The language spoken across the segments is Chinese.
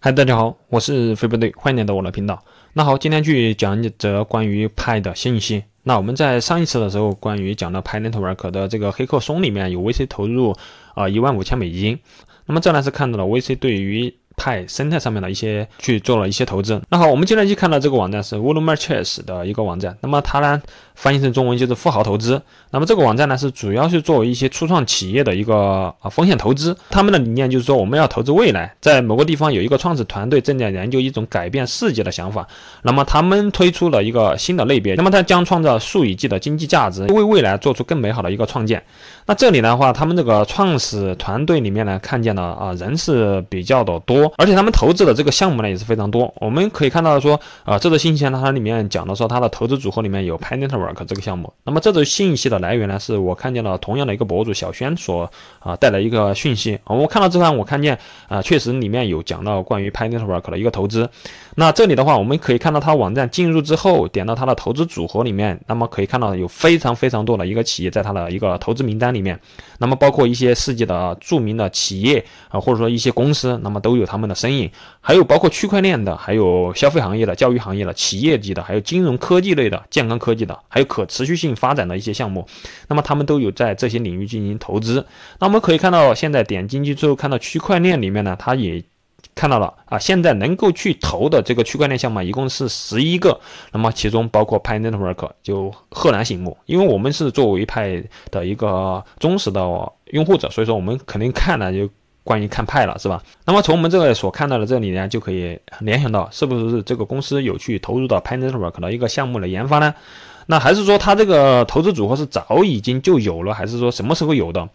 嗨，大家好，我是飞奔队，欢迎来到我的频道。那好，今天去讲一则关于派的信息。那我们在上一次的时候，关于讲到派 Network 的这个黑客松里面有 VC 投入，啊，一万五千美金。那么这呢是看到了 VC 对于。派生态上面的一些去做了一些投资。那好，我们今天去看到这个网站是 w u l m e r c h e s s 的一个网站。那么它呢翻译成中文就是富豪投资。那么这个网站呢是主要是作为一些初创企业的一个啊风险投资。他们的理念就是说我们要投资未来，在某个地方有一个创始团队正在研究一种改变世界的想法。那么他们推出了一个新的类别，那么它将创造数以计的经济价值，为未来做出更美好的一个创建。那这里的话，他们这个创始团队里面呢，看见的啊人是比较的多，而且他们投资的这个项目呢也是非常多。我们可以看到说，啊，这个信息呢，它里面讲的说，它的投资组合里面有 p a n e t w o r k 这个项目。那么这个信息的来源呢，是我看见了同样的一个博主小轩所啊带来一个讯息。我看到这块，我看见啊，确实里面有讲到关于 p a n e t w o r k 的一个投资。那这里的话，我们可以看到他网站进入之后，点到他的投资组合里面，那么可以看到有非常非常多的一个企业在他的一个投资名单里。里面，那么包括一些世界的著名的企业啊，或者说一些公司，那么都有他们的身影，还有包括区块链的，还有消费行业的、教育行业的、企业级的，还有金融科技类的、健康科技的，还有可持续性发展的一些项目，那么他们都有在这些领域进行投资。那我们可以看到，现在点进去之后，看到区块链里面呢，它也。看到了啊，现在能够去投的这个区块链项目一共是十一个，那么其中包括 Pine n t w o r k 就赫然醒目，因为我们是作为派的一个忠实的用户者，所以说我们肯定看了就关于看派了，是吧？那么从我们这个所看到的这里呢，就可以联想到是不是这个公司有去投入到 Pine n t w o r k 的一个项目的研发呢？那还是说它这个投资组合是早已经就有了，还是说什么时候有的？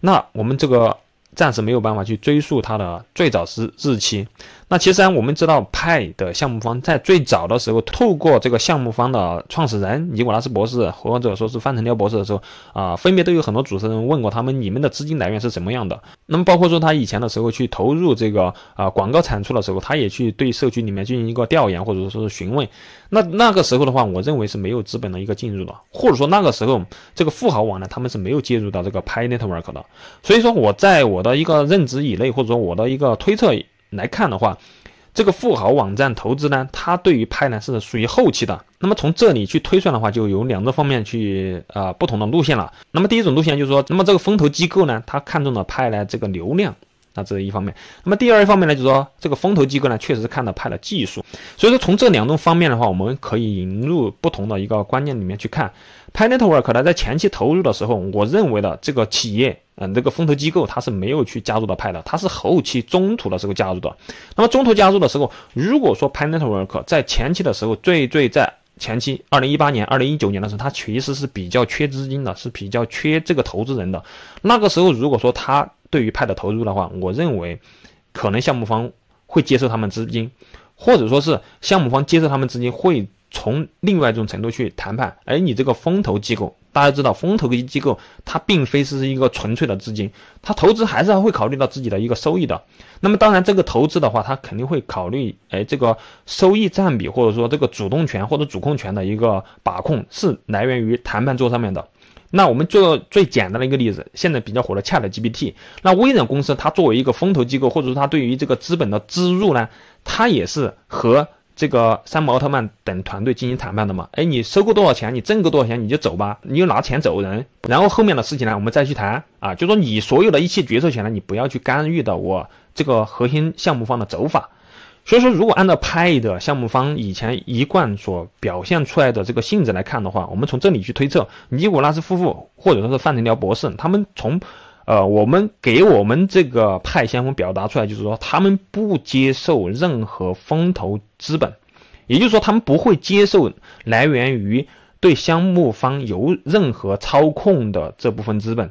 那我们这个。暂时没有办法去追溯它的最早是日期。那其实呢，我们知道派的项目方在最早的时候，透过这个项目方的创始人尼古拉斯博士或者说是范成廖博士的时候，啊，分别都有很多主持人问过他们，你们的资金来源是什么样的？那么包括说他以前的时候去投入这个啊广告产出的时候，他也去对社区里面进行一个调研，或者说是询问。那那个时候的话，我认为是没有资本的一个进入的，或者说那个时候这个富豪网呢，他们是没有介入到这个 p Network 的。所以说我在我的一个认知以内，或者说我的一个推测。来看的话，这个富豪网站投资呢，它对于拍呢是属于后期的。那么从这里去推算的话，就有两个方面去啊不同的路线了。那么第一种路线就是说，那么这个风投机构呢，它看中了拍呢这个流量。那这是一方面，那么第二一方面呢，就是说这个风投机构呢，确实是看到派的技术，所以说从这两种方面的话，我们可以引入不同的一个观念里面去看 p Network 呢，在前期投入的时候，我认为的这个企业，嗯，这个风投机构它是没有去加入到派的，它是后期中途的时候加入的。那么中途加入的时候，如果说 p Network 在前期的时候，最最在前期二零一八年、二零一九年的时候，它其实是比较缺资金的，是比较缺这个投资人的。那个时候如果说它，对于派的投入的话，我认为，可能项目方会接受他们资金，或者说是项目方接受他们资金，会从另外一种程度去谈判。而你这个风投机构，大家知道，风投机构它并非是一个纯粹的资金，它投资还是会考虑到自己的一个收益的。那么当然，这个投资的话，它肯定会考虑，哎，这个收益占比，或者说这个主动权或者主控权的一个把控，是来源于谈判桌上面的。那我们做最简单的一个例子，现在比较火的 ChatGPT，那微软公司它作为一个风投机构，或者说它对于这个资本的资入呢，它也是和这个山姆奥特曼等团队进行谈判的嘛？哎，你收购多少钱，你挣够多少钱你就走吧，你就拿钱走人，然后后面的事情呢，我们再去谈啊，就说你所有的一切决策权呢，你不要去干预的，我这个核心项目方的走法。所以说，如果按照拍的项目方以前一贯所表现出来的这个性质来看的话，我们从这里去推测，尼古拉斯夫妇或者说是范承辽博士，他们从，呃，我们给我们这个派先锋表达出来，就是说，他们不接受任何风投资本，也就是说，他们不会接受来源于对项目方有任何操控的这部分资本。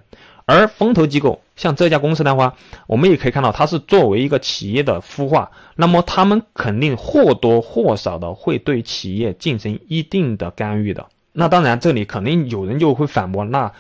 而风投机构像这家公司的话，我们也可以看到，它是作为一个企业的孵化，那么他们肯定或多或少的会对企业进行一定的干预的。那当然，这里肯定有人就会反驳，那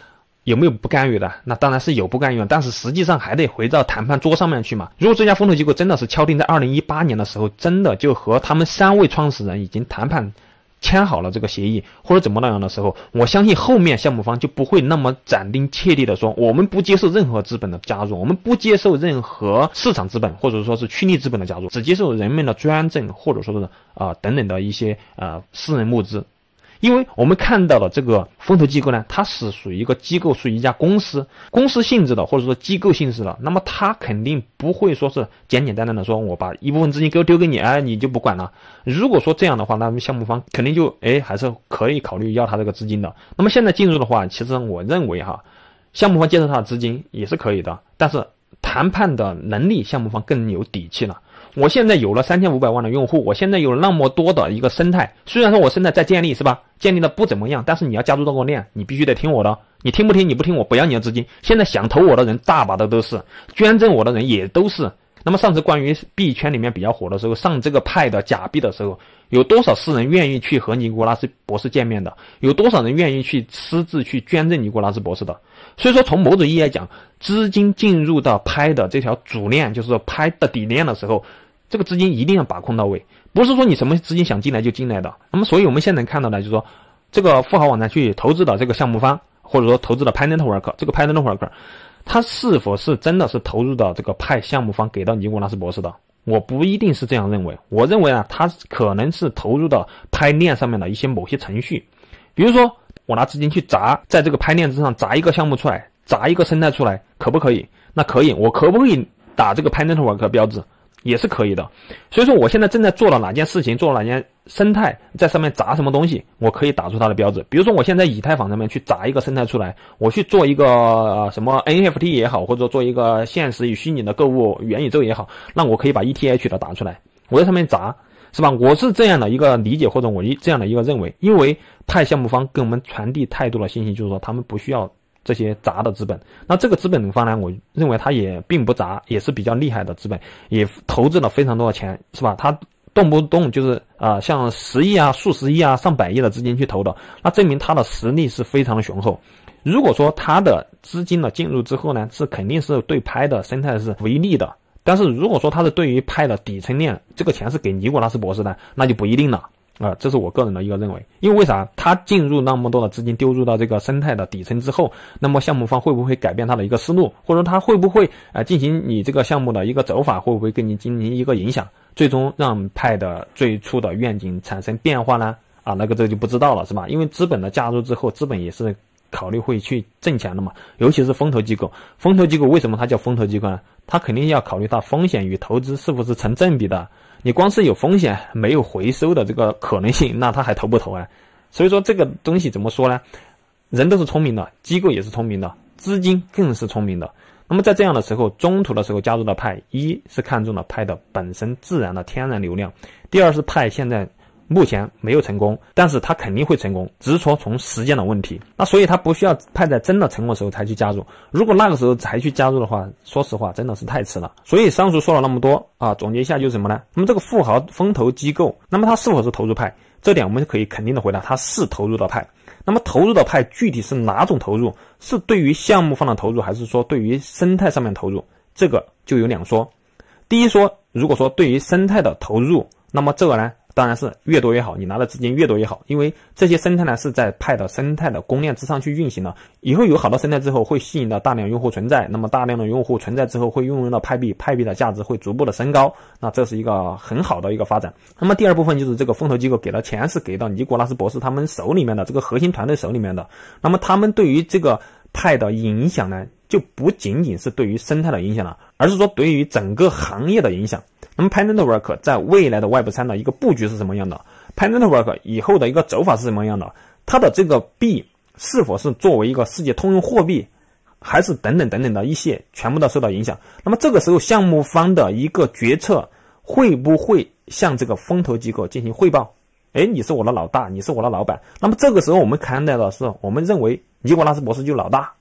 有没有不干预的？那当然是有不干预，但是实际上还得回到谈判桌上面去嘛。如果这家风投机构真的是敲定在二零一八年的时候，真的就和他们三位创始人已经谈判。签好了这个协议或者怎么那样的时候，我相信后面项目方就不会那么斩钉截铁的说，我们不接受任何资本的加入，我们不接受任何市场资本，或者说是趋利资本的加入，只接受人们的捐赠，或者说是啊等等的一些呃私人募资。因为我们看到的这个风投机构呢，它是属于一个机构，属于一家公司，公司性质的，或者说机构性质的，那么它肯定不会说是简简单单的说，我把一部分资金给我丢给你，哎，你就不管了。如果说这样的话，那项目方肯定就哎还是可以考虑要他这个资金的。那么现在进入的话，其实我认为哈，项目方接受他的资金也是可以的，但是谈判的能力，项目方更有底气了。我现在有了三千五百万的用户，我现在有那么多的一个生态，虽然说我生态在建立，是吧？建立的不怎么样，但是你要加入到我链，你必须得听我的，你听不听？你不听，我不要你的资金。现在想投我的人，大把的都是；捐赠我的人也都是。那么上次关于币圈里面比较火的时候，上这个派的假币的时候。有多少私人愿意去和尼古拉斯博士见面的？有多少人愿意去私自去捐赠尼古拉斯博士的？所以说，从某种意义来讲，资金进入到拍的这条主链，就是说的底链的时候，这个资金一定要把控到位，不是说你什么资金想进来就进来的。那么，所以我们现在看到的，就是说这个富豪网站去投资的这个项目方，或者说投资的 p i n e t w o r k 这个 p i n e Network，它是否是真的是投入到这个派项目方给到尼古拉斯博士的？我不一定是这样认为，我认为啊，他可能是投入到拍链上面的一些某些程序，比如说，我拿资金去砸，在这个拍链子上砸一个项目出来，砸一个生态出来，可不可以？那可以，我可不可以打这个拍链网的标志？也是可以的，所以说我现在正在做了哪件事情，做了哪件生态，在上面砸什么东西，我可以打出它的标志。比如说我现在以太坊上面去砸一个生态出来，我去做一个什么 NFT 也好，或者做一个现实与虚拟的购物元宇宙也好，那我可以把 ETH 的打出来，我在上面砸，是吧？我是这样的一个理解，或者我一这样的一个认为，因为派项目方给我们传递太多的信息，就是说他们不需要。这些砸的资本，那这个资本方呢？我认为他也并不砸，也是比较厉害的资本，也投资了非常多的钱，是吧？他动不动就是啊，像十亿啊、数十亿啊、上百亿的资金去投的，那证明他的实力是非常雄厚。如果说他的资金呢进入之后呢，是肯定是对拍的生态是不利的。但是如果说他是对于拍的底层链，这个钱是给尼古拉斯博士的，那就不一定了。啊，这是我个人的一个认为，因为为啥他进入那么多的资金丢入到这个生态的底层之后，那么项目方会不会改变他的一个思路，或者说他会不会啊进行你这个项目的一个走法，会不会给你进行一个影响，最终让派的最初的愿景产生变化呢？啊，那个这就不知道了，是吧？因为资本的加入之后，资本也是考虑会去挣钱的嘛，尤其是风投机构，风投机构为什么它叫风投机构？它肯定要考虑到风险与投资是不是成正比的。你光是有风险，没有回收的这个可能性，那他还投不投啊？所以说这个东西怎么说呢？人都是聪明的，机构也是聪明的，资金更是聪明的。那么在这样的时候，中途的时候加入了派，一是看中了派的本身自然的天然流量，第二是派现在。目前没有成功，但是他肯定会成功。只是说从时间的问题，那所以他不需要派在真的成功时候才去加入。如果那个时候才去加入的话，说实话真的是太迟了。所以上述说了那么多啊，总结一下就是什么呢？那么这个富豪风投机构，那么他是否是投入派？这点我们可以肯定的回答，他是投入的派。那么投入的派具体是哪种投入？是对于项目方的投入，还是说对于生态上面投入？这个就有两说。第一说，如果说对于生态的投入，那么这个呢？当然是越多越好，你拿的资金越多越好，因为这些生态呢是在派的生态的公链之上去运行的。以后有好的生态之后，会吸引到大量用户存在，那么大量的用户存在之后，会运用到派币，派币的价值会逐步的升高，那这是一个很好的一个发展。那么第二部分就是这个风投机构给了钱是给到尼古拉斯博士他们手里面的这个核心团队手里面的，那么他们对于这个派的影响呢，就不仅仅是对于生态的影响了，而是说对于整个行业的影响。Pandora Work 在未来的 Web 三的一个布局是什么样的？Pandora Work 以后的一个走法是什么样的？它的这个币是否是作为一个世界通用货币，还是等等等等的一些全部都受到影响？那么这个时候项目方的一个决策会不会向这个风投机构进行汇报？哎，你是我的老大，你是我的老板。那么这个时候我们看待的是，我们认为尼古拉斯博士就老大，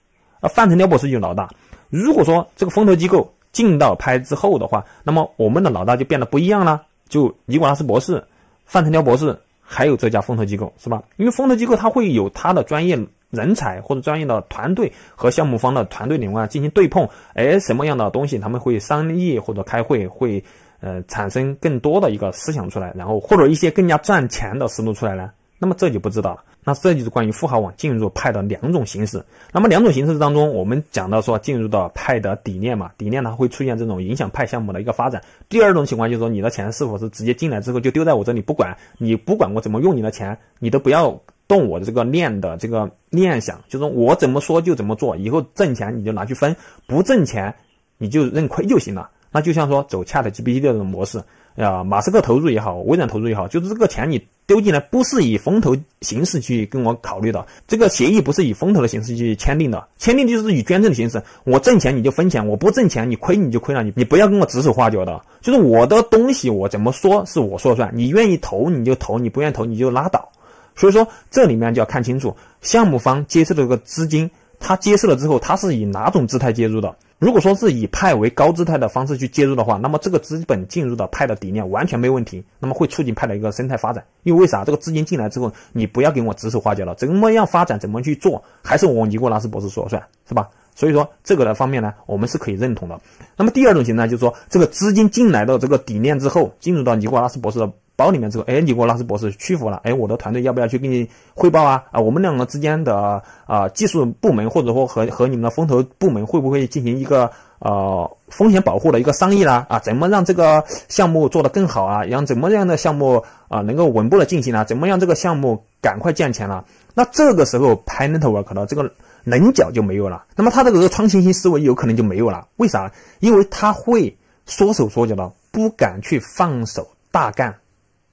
啊，范成廖博士就老大。如果说这个风投机构，进到拍之后的话，那么我们的老大就变得不一样了。就尼古拉斯博士、范成雕博士，还有这家风投机构，是吧？因为风投机构它会有它的专业人才或者专业的团队和项目方的团队里面进行对碰。哎，什么样的东西他们会商议或者开会，会呃产生更多的一个思想出来，然后或者一些更加赚钱的思路出来呢？那么这就不知道了。那这就是关于富豪网进入派的两种形式。那么两种形式当中，我们讲到说进入到派的底链嘛，底链呢会出现这种影响派项目的一个发展。第二种情况就是说，你的钱是否是直接进来之后就丢在我这里，不管你不管我怎么用你的钱，你都不要动我的这个链的这个念想，就是我怎么说就怎么做，以后挣钱你就拿去分，不挣钱你就认亏就行了。那就像说走 Chat GPT 这种模式，啊，马斯克投入也好，微软投入也好，就是这个钱你丢进来不是以风投形式去跟我考虑的，这个协议不是以风投的形式去签订的，签订就是以捐赠的形式，我挣钱你就分钱，我不挣钱你亏你就亏了，你你不要跟我指手画脚的，就是我的东西我怎么说是我说了算，你愿意投你就投，你不愿意投你就拉倒，所以说这里面就要看清楚项目方接受的这个资金。他接受了之后，他是以哪种姿态介入的？如果说是以派为高姿态的方式去介入的话，那么这个资本进入的派的底链完全没问题，那么会促进派的一个生态发展。因为为啥这个资金进来之后，你不要给我指手画脚了，怎么样发展，怎么去做，还是我尼古拉斯博士说了算是吧？所以说这个的方面呢，我们是可以认同的。那么第二种情况就是说，这个资金进来的这个底链之后，进入到尼古拉斯博士。的包里面之后，哎，尼古拉斯博士屈服了，哎，我的团队要不要去跟你汇报啊？啊，我们两个之间的啊技术部门，或者说和和你们的风投部门，会不会进行一个呃风险保护的一个商议啦？啊，怎么让这个项目做得更好啊？让怎么样的项目啊能够稳步的进行啊？怎么让这个项目赶快建钱了？那这个时候，拍 w 头 r 可能这个棱角就没有了，那么他这个创新型思维有可能就没有了。为啥？因为他会缩手缩脚的，不敢去放手大干。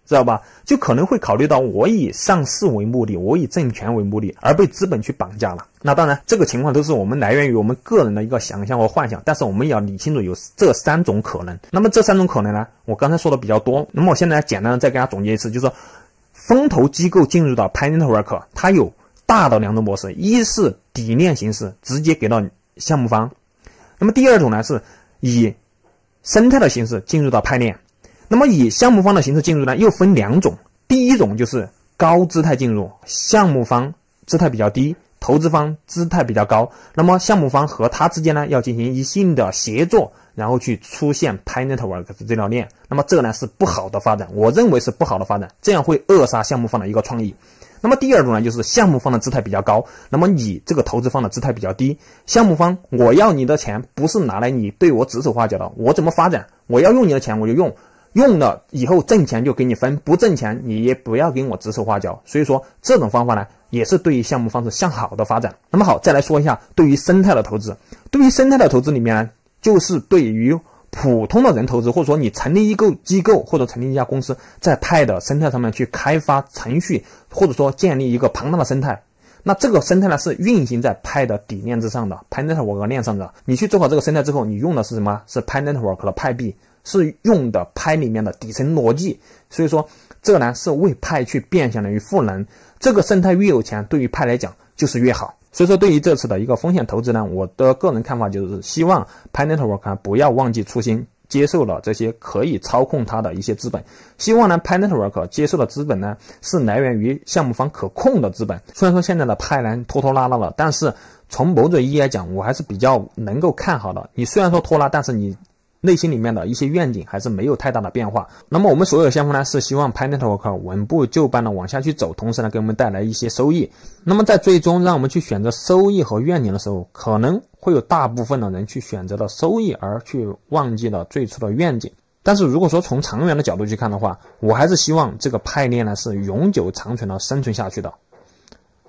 知道吧？就可能会考虑到我以上市为目的，我以挣钱为目的，而被资本去绑架了。那当然，这个情况都是我们来源于我们个人的一个想象和幻想。但是我们也要理清楚有这三种可能。那么这三种可能呢？我刚才说的比较多。那么我现在简单的再给大家总结一次，就是说，风投机构进入到 p a n e t w o r k 它有大的两种模式：一是底链形式，直接给到项目方；那么第二种呢，是以生态的形式进入到派链。那么以项目方的形式进入呢，又分两种。第一种就是高姿态进入，项目方姿态比较低，投资方姿态比较高。那么项目方和他之间呢，要进行一定的协作，然后去出现 pay network 这条链。那么这个呢是不好的发展，我认为是不好的发展，这样会扼杀项目方的一个创意。那么第二种呢，就是项目方的姿态比较高，那么你这个投资方的姿态比较低。项目方我要你的钱，不是拿来你对我指手画脚的，我怎么发展？我要用你的钱，我就用。用了以后挣钱就给你分，不挣钱你也不要跟我指手画脚。所以说这种方法呢，也是对于项目方式向好的发展。那么好，再来说一下对于生态的投资。对于生态的投资里面呢，就是对于普通的人投资，或者说你成立一个机构或者成立一家公司，在泰的生态上面去开发程序，或者说建立一个庞大的生态。那这个生态呢是运行在派的底链之上的 p a n e t w o r k 链上的。你去做好这个生态之后，你用的是什么？是 p a n e t w o r k 的派币，是用的 Pi 里面的底层逻辑。所以说，这个呢是为派去变相的去赋能。这个生态越有钱，对于派来讲就是越好。所以说，对于这次的一个风险投资呢，我的个人看法就是希望 p a n e Network 啊不要忘记初心。接受了这些可以操控它的一些资本，希望呢，Pine Network 接受的资本呢是来源于项目方可控的资本。虽然说现在的派兰拖拖拉拉了，但是从某种意义来讲，我还是比较能够看好的。你虽然说拖拉，但是你。内心里面的一些愿景还是没有太大的变化。那么我们所有的先锋呢，是希望 Pineapple 稳步就班的往下去走，同时呢给我们带来一些收益。那么在最终让我们去选择收益和愿景的时候，可能会有大部分的人去选择了收益，而去忘记了最初的愿景。但是如果说从长远的角度去看的话，我还是希望这个派链呢是永久长存的生存下去的。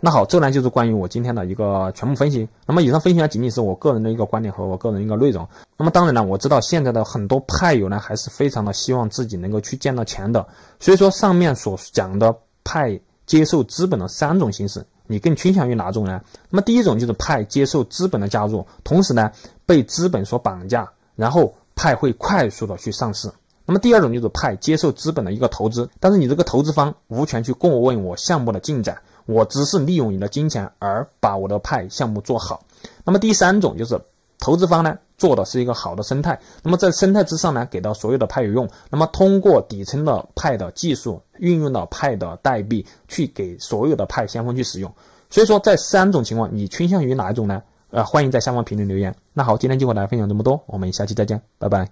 那好，这呢就是关于我今天的一个全部分析。那么以上分析呢，仅仅是我个人的一个观点和我个人一个内容。那么当然呢，我知道现在的很多派友呢，还是非常的希望自己能够去见到钱的。所以说，上面所讲的派接受资本的三种形式，你更倾向于哪种呢？那么第一种就是派接受资本的加入，同时呢被资本所绑架，然后派会快速的去上市。那么第二种就是派接受资本的一个投资，但是你这个投资方无权去过问我项目的进展。我只是利用你的金钱，而把我的派项目做好。那么第三种就是，投资方呢做的是一个好的生态。那么在生态之上呢，给到所有的派有用。那么通过底层的派的技术，运用到派的代币，去给所有的派先锋去使用。所以说，在三种情况，你倾向于哪一种呢？呃，欢迎在下方评论留言。那好，今天就和大家分享这么多，我们下期再见，拜拜。